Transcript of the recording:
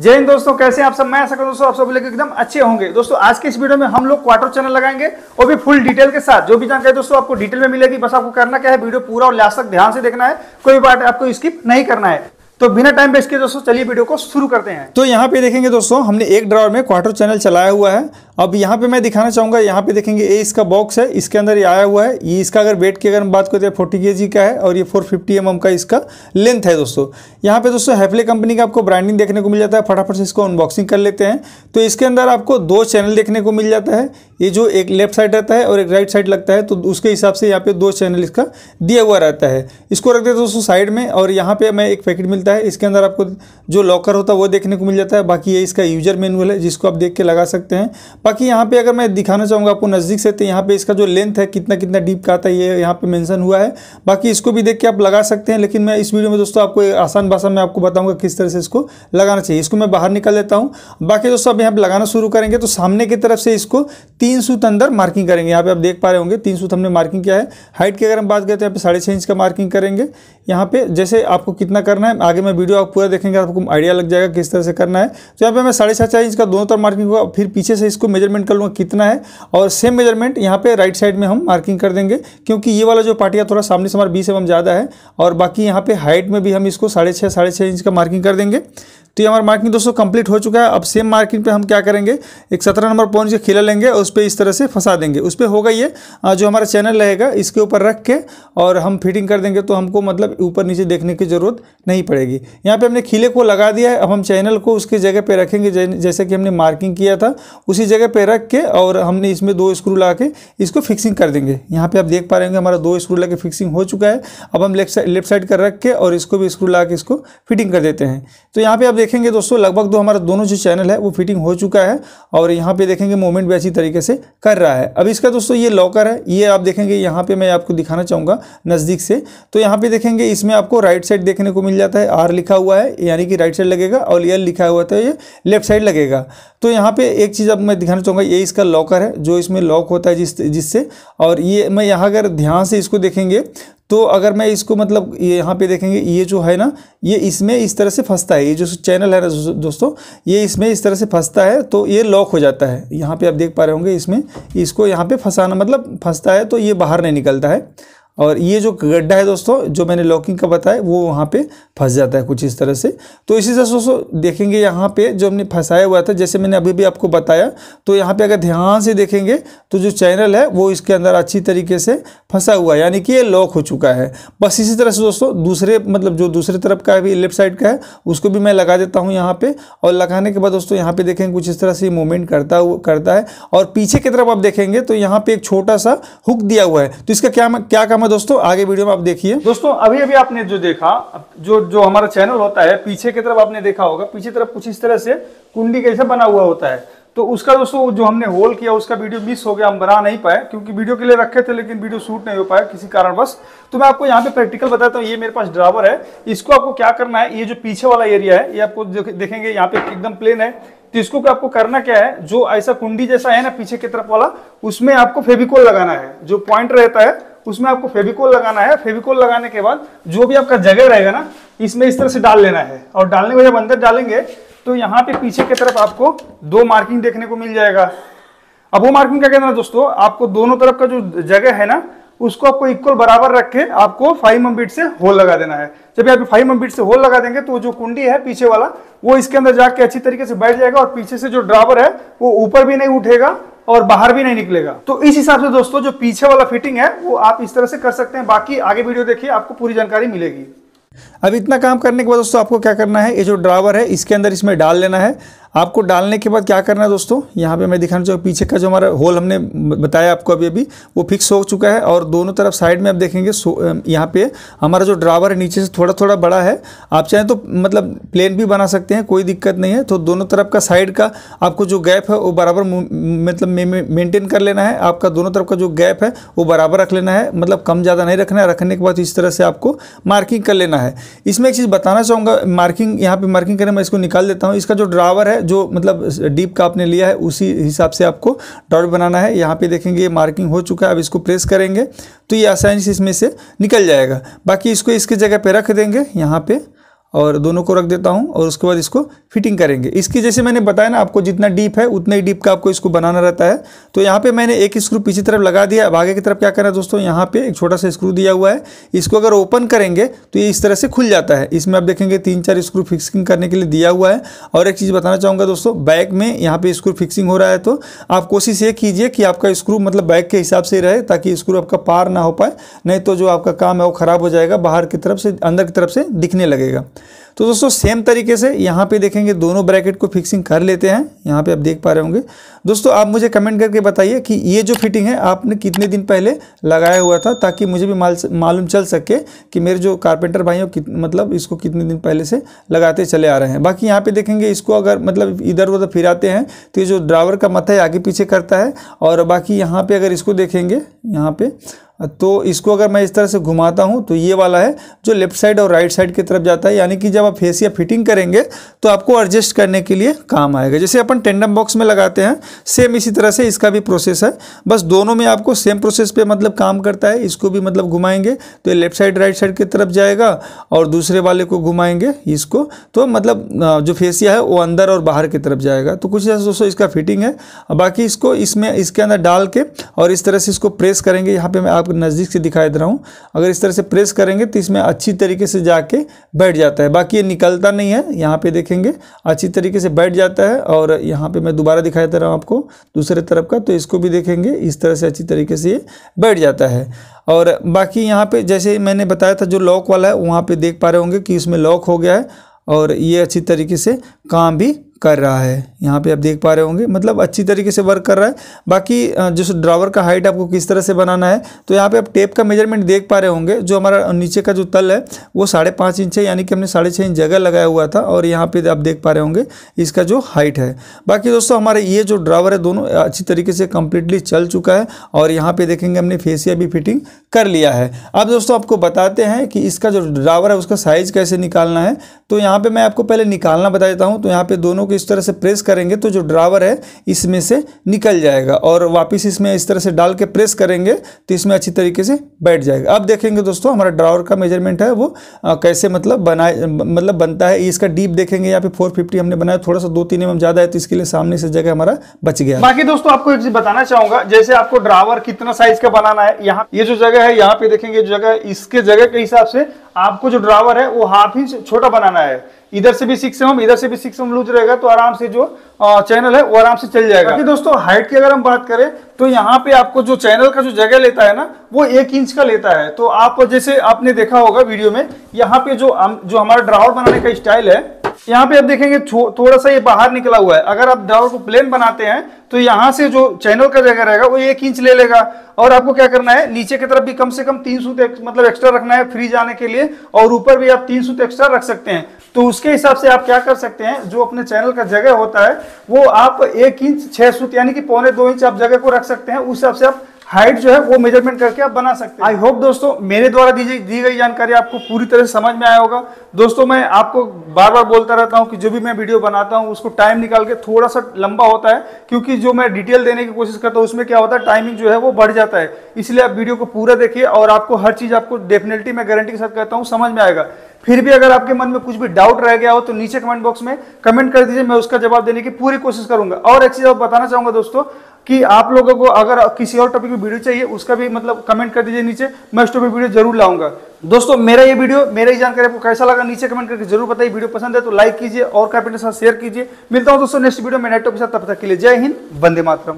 जय हिंद दोस्तों कैसे आप सब मैं आशा दोस्तों आप सब लोग एकदम अच्छे होंगे दोस्तों आज के इस वीडियो में हम लोग क्वार्टर चैनल लगाएंगे और भी फुल डिटेल के साथ जो भी जानकारी दोस्तों आपको डिटेल में मिलेगी बस आपको करना क्या है वीडियो पूरा और लास्ट तक ध्यान से देखना है कोई बात आपको स्किप नहीं करना है तो बिना टाइम वेस्ट के दोस्तों चलिए वीडियो को शुरू करते हैं तो यहाँ पे देखेंगे दोस्तों हमने एक ड्रावर में क्वार्टर चैनल चलाया हुआ है अब यहाँ पे मैं दिखाना चाहूँगा यहाँ पे देखेंगे ये इसका बॉक्स है इसके अंदर ये आया हुआ है ये e इसका अगर वेट की अगर हम बात करते हैं फोर्टी के का है और ये फोर फिफ्टी एम का इसका लेंथ है दोस्तों यहाँ पे दोस्तों हैफले कंपनी का आपको ब्रांडिंग देखने को मिल जाता है फटाफट से इसको अनबॉक्सिंग कर लेते हैं तो इसके अंदर आपको दो चैनल देखने को मिल जाता है ये जो एक लेफ्ट साइड रहता है और एक राइट साइड लगता है तो उसके हिसाब से यहाँ पे दो चैनल इसका दिया हुआ रहता है इसको रखते हैं दोस्तों साइड में और यहाँ पे हमें एक पैकेट मिलता है इसके अंदर आपको जो लॉकर होता है वो देखने को मिल जाता है बाकी ये इसका यूजर मैनुअल है जिसको आप देख के लगा सकते हैं बाकी यहाँ पे अगर मैं दिखाना चाहूँगा आपको नज़दीक से तो यहाँ पे इसका जो लेंथ है कितना कितना डीप का आता है ये यहाँ पे मेंशन हुआ है बाकी इसको भी देख के आप लगा सकते हैं लेकिन मैं इस वीडियो में दोस्तों आपको आसान भाषा में आपको बताऊँगा किस तरह से इसको लगाना चाहिए इसको मैं बाहर निकल देता हूँ बाकी दोस्तों आप यहाँ पर लगाना शुरू करेंगे तो सामने की तरफ से इसको तीन सूत अंदर मार्किंग करेंगे यहाँ पर आप देख पा रहे होंगे तीन सूत हमने मार्किंग किया है हाइट की अगर हम बात करें तो यहाँ पर साढ़े इंच का मार्किंग करेंगे यहाँ पर जैसे आपको कितना करना है आगे मैं वीडियो आप पूरा देखेंगे आपको आइडिया लग जाएगा किस तरह से करना है तो यहाँ पर मैं साढ़े इंच का दोनों तरफ मार्किंग हुआ फिर पीछे से इसको मेजरमेंट कर लूँगा कितना है और सेम मेजरमेंट यहाँ पे राइट साइड में हम मार्किंग कर देंगे क्योंकि ये वाला जो पार्टिया थोड़ा सामने से हमारा बीस एवं ज़्यादा है और बाकी यहाँ पे हाइट में भी हम इसको साढ़े छः साढ़े छः इंच का मार्किंग कर देंगे तो ये हमारा मार्किंग दोस्तों कंप्लीट हो चुका है अब सेम मार्किंग पे हम क्या करेंगे एक सत्रह नंबर पॉइंट से खिला लेंगे और उस पर इस तरह से फंसा देंगे उस पर होगा ये जो हमारा चैनल रहेगा इसके ऊपर रख के और हम फिटिंग कर देंगे तो हमको मतलब ऊपर नीचे देखने की ज़रूरत नहीं पड़ेगी यहाँ पर हमने खिले को लगा दिया है अब हम चैनल को उसकी जगह पर रखेंगे जैसे कि हमने मार्किंग किया था उसी जगह जगह पे रख के और हमने इसमें दो स्क्रू ला के इसको फिक्सिंग कर देंगे यहाँ पे आप देख पा रहे होंगे हमारा दो स्क्रू ला के फिक्सिंग हो चुका है अब हम लेफ्ट साइड लेफ्ट साइड कर रख के और इसको भी स्क्रू ला के इसको फिटिंग कर देते हैं तो यहाँ पे आप देखेंगे दोस्तों लगभग दो हमारा दोनों जो चैनल है वो फिटिंग हो चुका है और यहाँ पे देखेंगे मूवमेंट भी अच्छी तरीके से कर रहा है अब इसका दोस्तों ये लॉकर है ये आप देखेंगे यहाँ पर मैं आपको दिखाना चाहूँगा नज़दीक से तो यहाँ पर देखेंगे इसमें आपको राइट साइड देखने को मिल जाता है आर लिखा हुआ है यानी कि राइट साइड लगेगा और यल लिखा हुआ था तो ये लेफ्ट साइड लगेगा तो यहाँ पे एक चीज़ अब मैं दिखाना चाहूँगा ये इसका लॉकर है जो इसमें लॉक होता है जिस जिससे और ये मैं यहाँ अगर ध्यान से इसको देखेंगे तो अगर मैं इसको मतलब ये यहाँ पे देखेंगे ये जो है ना ये इसमें इस तरह से फंसता है ये जो चैनल है ना दोस्तों ये इसमें इस तरह से फंसता है तो ये लॉक हो जाता है यहाँ पे आप देख पा रहे होंगे इसमें इसको यहाँ पे फंसाना मतलब फंसता है तो ये बाहर नहीं निकलता है और ये जो गड्ढा है दोस्तों जो मैंने लॉकिंग का बताया वो वहाँ पे फंस जाता है कुछ इस तरह से तो इसी तरह से दोस्तों देखेंगे यहाँ पे जो हमने फंसाया हुआ था जैसे मैंने अभी भी आपको बताया तो यहाँ पे अगर ध्यान से देखेंगे तो जो चैनल है वो इसके अंदर अच्छी तरीके से फंसा हुआ है यानी कि ये लॉक हो चुका है बस इसी तरह से दोस्तों दूसरे मतलब जो दूसरे तरफ का अभी लेफ्ट साइड का है उसको भी मैं लगा देता हूँ यहाँ पर और लगाने के बाद दोस्तों यहाँ पर देखेंगे कुछ इस तरह से मूवमेंट करता हुआ करता है और पीछे की तरफ आप देखेंगे तो यहाँ पर एक छोटा सा हुक दिया हुआ है तो इसका क्या क्या काम है दोस्तों आगे वीडियो में आप देखिए दोस्तों अभी अभी आपने जो देखा जो जो हमारा चैनल होता है पीछे की तरफ आपने देखा होगा पीछे तरफ कुछ इस तरह से कुंडी कैसे बना हुआ होता है तो उसका दोस्तों जो हमने होल किया उसका वीडियो मिस हो गया हम बना नहीं पाए क्योंकि वीडियो के लिए रखे थे लेकिन वीडियो शूट नहीं हो पाया किसी कारणवश तो मैं आपको यहाँ पे प्रैक्टिकल बताता हूँ ये मेरे पास ड्राइवर है इसको आपको क्या करना है ये जो पीछे वाला एरिया है ये आपको देखेंगे यहाँ पे एकदम प्लेन है तो इसको आपको करना क्या है जो ऐसा कुंडी जैसा है ना पीछे की तरफ वाला उसमें आपको फेविकोल लगाना है जो पॉइंट रहता है उसमें आपको फेविकोल लगाना है फेविकोल लगाने के बाद जो भी आपका जगह रहेगा ना इसमें इस तरह से डाल लेना है और डालने को जब अंदर डालेंगे तो यहाँ पे पीछे की तरफ आपको दो मार्किंग देखने को मिल जाएगा अब वो मार्किंग क्या कहना दोस्तों आपको दोनों तरफ का जो जगह है ना उसको आपको इक्वल बराबर रख के आपको फाइव एमबीट से होल लगा देना है जब आप फाइव एमबीट से होल लगा देंगे तो जो कुंडी है पीछे वाला वो इसके अंदर जाके अच्छी तरीके से बैठ जाएगा और पीछे से जो ड्रावर है वो ऊपर भी नहीं उठेगा और बाहर भी नहीं निकलेगा तो इस हिसाब से दोस्तों जो पीछे वाला फिटिंग है वो आप इस तरह से कर सकते हैं बाकी आगे वीडियो देखिए आपको पूरी जानकारी मिलेगी अब इतना काम करने के बाद दोस्तों आपको क्या करना है ये जो ड्रावर है इसके अंदर इसमें डाल लेना है आपको डालने के बाद क्या करना है दोस्तों यहाँ पे मैं दिखाना चाहूँ पीछे का जो हमारा होल हमने बताया आपको अभी अभी वो फिक्स हो चुका है और दोनों तरफ साइड में आप देखेंगे यहाँ पे हमारा जो ड्रावर है नीचे से थोड़ा थोड़ा बड़ा है आप चाहें तो मतलब प्लेन भी बना सकते हैं कोई दिक्कत नहीं है तो दोनों तरफ का साइड का आपको जो गैप है वो बराबर मतलब मेंटेन कर लेना है आपका दोनों तरफ का जो गैप है वो बराबर रख लेना है मतलब कम ज़्यादा नहीं रखना है रखने के बाद इस तरह से आपको मार्किंग कर लेना है इसमें एक चीज़ बताना चाहूँगा मार्किंग यहाँ पर मार्किंग करें मैं इसको निकाल देता हूँ इसका जो ड्रावर है जो मतलब डीप का आपने लिया है उसी हिसाब से आपको डॉट बनाना है यहाँ पे देखेंगे ये मार्किंग हो चुका है अब इसको प्रेस करेंगे तो ये आसानी से इसमें से निकल जाएगा बाकी इसको इसकी जगह पे रख देंगे यहाँ पे और दोनों को रख देता हूँ और उसके बाद इसको फिटिंग करेंगे इसकी जैसे मैंने बताया ना आपको जितना डीप है उतना ही डीप का आपको इसको बनाना रहता है तो यहाँ पे मैंने एक स्क्रू पीछे तरफ लगा दिया अब आगे की तरफ क्या करना है दोस्तों यहाँ पे एक छोटा सा स्क्रू दिया हुआ है इसको अगर ओपन करेंगे तो ये इस तरह से खुल जाता है इसमें आप देखेंगे तीन चार स्क्रू फिक्सिंग करने के लिए दिया हुआ है और एक चीज़ बताना चाहूँगा दोस्तों बैक में यहाँ पर स्क्रू फिक्सिंग हो रहा है तो आप कोशिश ये कीजिए कि आपका स्क्रू मतलब बैक के हिसाब से रहे ताकि स्क्रू आपका पार ना हो पाए नहीं तो जो आपका काम है वो ख़राब हो जाएगा बाहर की तरफ से अंदर की तरफ से दिखने लगेगा तो दोस्तों सेम तरीके से यहाँ पे देखेंगे दोनों ब्रैकेट को फिक्सिंग कर लेते हैं यहाँ पे आप देख पा रहे होंगे दोस्तों आप मुझे कमेंट करके बताइए कि ये जो फिटिंग है आपने कितने दिन पहले लगाया हुआ था ताकि मुझे भी माल मालूम चल सके कि मेरे जो कारपेंटर भाई मतलब इसको कितने दिन पहले से लगाते चले आ रहे हैं बाकी यहाँ पर देखेंगे इसको अगर मतलब इधर उधर फिराते हैं तो ये जो ड्राइवर का मत है आगे पीछे करता है और बाकी यहाँ पर अगर इसको देखेंगे यहाँ पर तो इसको अगर मैं इस तरह से घुमाता हूँ तो ये वाला है जो लेफ्ट साइड और राइट साइड की तरफ जाता है यानी कि जब आप फेसिया फिटिंग करेंगे तो आपको एडजस्ट करने के लिए काम आएगा जैसे अपन टेंडम बॉक्स में लगाते हैं सेम इसी तरह से इसका भी प्रोसेस है बस दोनों में आपको सेम प्रोसेस पे मतलब काम करता है इसको भी मतलब घुमाएंगे तो लेफ्ट साइड राइट साइड की तरफ जाएगा और दूसरे वाले को घुमाएंगे इसको तो मतलब जो फेसिया है वो अंदर और बाहर की तरफ जाएगा तो कुछ ऐसा दोस्तों इसका फिटिंग है बाकी इसको इसमें इसके अंदर डाल के और इस तरह से इसको प्रेस करेंगे यहाँ पर मैं आप आपको नज़दीक से दिखाई दे रहा हूँ अगर इस तरह से प्रेस करेंगे तो इसमें अच्छी तरीके से जाके बैठ जाता है बाकी ये निकलता नहीं है यहाँ पे देखेंगे अच्छी तरीके से बैठ जाता है और यहाँ पे मैं दोबारा दिखाई दे रहा हूँ आपको दूसरे तरफ का तो इसको भी देखेंगे इस तरह से अच्छी तरीके से ये बैठ जाता है और बाकी यहाँ पर जैसे मैंने बताया था जो लॉक वाला है वहाँ पर देख पा रहे होंगे कि इसमें लॉक हो गया है और ये अच्छी तरीके से काम भी कर रहा है यहाँ पे आप देख पा रहे होंगे मतलब अच्छी तरीके से वर्क कर रहा है बाकी जो ड्रावर का हाइट आपको किस तरह से बनाना है तो यहाँ पे आप टेप का मेजरमेंट देख पा रहे होंगे जो हमारा नीचे का जो तल है वो साढ़े पाँच इंच है यानी कि हमने साढ़े छः इंच जगह लगाया हुआ था और यहाँ पे आप देख पा रहे होंगे इसका जो हाइट है बाकी दोस्तों हमारे ये जो ड्रावर है दोनों अच्छी तरीके से कम्प्लीटली चल चुका है और यहाँ पर देखेंगे हमने फेसिया भी फिटिंग कर लिया है अब दोस्तों आपको बताते हैं कि इसका जो ड्रावर है उसका साइज़ कैसे निकालना है तो यहाँ पर मैं आपको पहले निकालना बता देता हूँ हूँ तो यहाँ पे दोनों को इस तरह से प्रेस करेंगे तो जो ड्रावर है इसमें से निकल जाएगा और वापस इसमें इस तरह से डाल के प्रेस करेंगे तो इसमें अच्छी तरीके से बैठ जाएगा अब देखेंगे दोस्तों हमारा ड्रावर का मेजरमेंट है वो आ, कैसे मतलब बनाए मतलब बनता है इसका डीप देखेंगे यहाँ पे फोर हमने बनाया थोड़ा सा दो तीन एम mm ज़्यादा है तो इसके लिए सामने से जगह हमारा बच गया बाकी दोस्तों आपको एक चीज़ बताना चाहूँगा जैसे आपको ड्रावर कितना साइज का बनाना है यहाँ ये जो जगह है यहाँ पे देखेंगे जगह इसके जगह के हिसाब से आपको जो ड्रावर है वो हाफ इंच छोटा बनाना है इधर से भी सिक्स एम इधर से भी सिक्स एम लूज रहेगा तो आराम से जो चैनल है वो आराम से चल जाएगा बाकी दोस्तों हाइट की अगर हम बात करें तो यहाँ पे आपको जो चैनल का जो जगह लेता है ना वो एक इंच का लेता है तो आप जैसे आपने देखा होगा वीडियो में यहाँ पे जो हम, जो हमारा ड्रावर बनाने का स्टाइल है यहाँ पे आप देखेंगे थोड़ा सा ये बाहर निकला हुआ है अगर आप ड्रावर को प्लेन बनाते हैं तो यहाँ से जो चैनल का जगह रहेगा वो एक इंच ले लेगा और आपको क्या करना है नीचे की तरफ भी कम से कम तीन सूत मतलब एक्स्ट्रा रखना है फ्री जाने के लिए और ऊपर भी आप तीन सूत एक्स्ट्रा रख सकते हैं तो उसके हिसाब से आप क्या कर सकते हैं जो अपने चैनल का जगह होता है वो आप एक इंच छह सूत यानी कि पौने दो इंच आप जगह को रख सकते हैं उस हिसाब से आप हाइट जो है वो मेजरमेंट करके आप बना सकते हैं आई होप दोस्तों मेरे द्वारा दी दी गई जानकारी आपको पूरी तरह से समझ में आया होगा दोस्तों मैं आपको बार बार बोलता रहता हूँ कि जो भी मैं वीडियो बनाता हूँ उसको टाइम निकाल के थोड़ा सा लंबा होता है क्योंकि जो मैं डिटेल देने की कोशिश करता हूँ उसमें क्या होता है टाइमिंग जो है वो बढ़ जाता है इसलिए आप वीडियो को पूरा देखिए और आपको हर चीज़ आपको डेफिनेटली मैं गारंटी के साथ कहता हूँ समझ में आएगा फिर भी अगर आपके मन में कुछ भी डाउट रह गया हो तो नीचे कमेंट बॉक्स में कमेंट कर दीजिए मैं उसका जवाब देने की पूरी कोशिश करूंगा और एक चीज़ आप बताना चाहूंगा दोस्तों कि आप लोगों को अगर किसी और टॉपिक में वीडियो चाहिए उसका भी मतलब कमेंट कर दीजिए नीचे मैं उस टॉपिक वीडियो जरूर लाऊंगा दोस्तों मेरा ये वीडियो मेरा ही जानकारी आपको कैसा लगा नीचे कमेंट करके जरूर बताइए वीडियो पसंद है तो लाइक कीजिए और कैपिटल के साथ शेयर कीजिए मिलता हूँ दोस्तों नेक्स्ट वीडियो में नेटवर्क के साथ तब तक के लिए जय हिंद वंदे मातरम